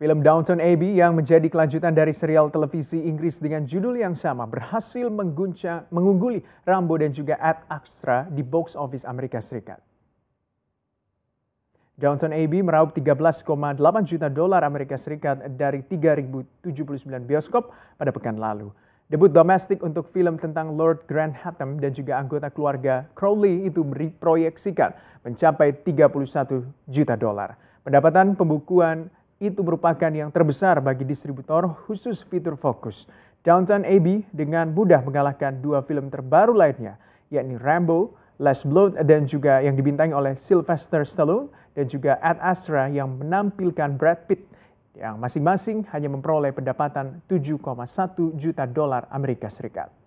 Film Downton Abbey yang menjadi kelanjutan dari serial televisi Inggris dengan judul yang sama berhasil mengguncang, mengungguli Rambo dan juga Ad Astra di box office Amerika Serikat. Downton Abbey meraup 13,8 juta dolar Amerika Serikat dari 3.079 bioskop pada pekan lalu. Debut domestik untuk film tentang Lord Grand Grantham dan juga anggota keluarga Crowley itu diproyeksikan mencapai 31 juta dolar. Pendapatan pembukuan itu merupakan yang terbesar bagi distributor khusus fitur fokus. Downtown Abbey dengan mudah mengalahkan dua film terbaru lainnya, yakni Rambo, Last Blood dan juga yang dibintangi oleh Sylvester Stallone dan juga Ad Astra yang menampilkan Brad Pitt yang masing-masing hanya memperoleh pendapatan 7,1 juta dolar Amerika Serikat.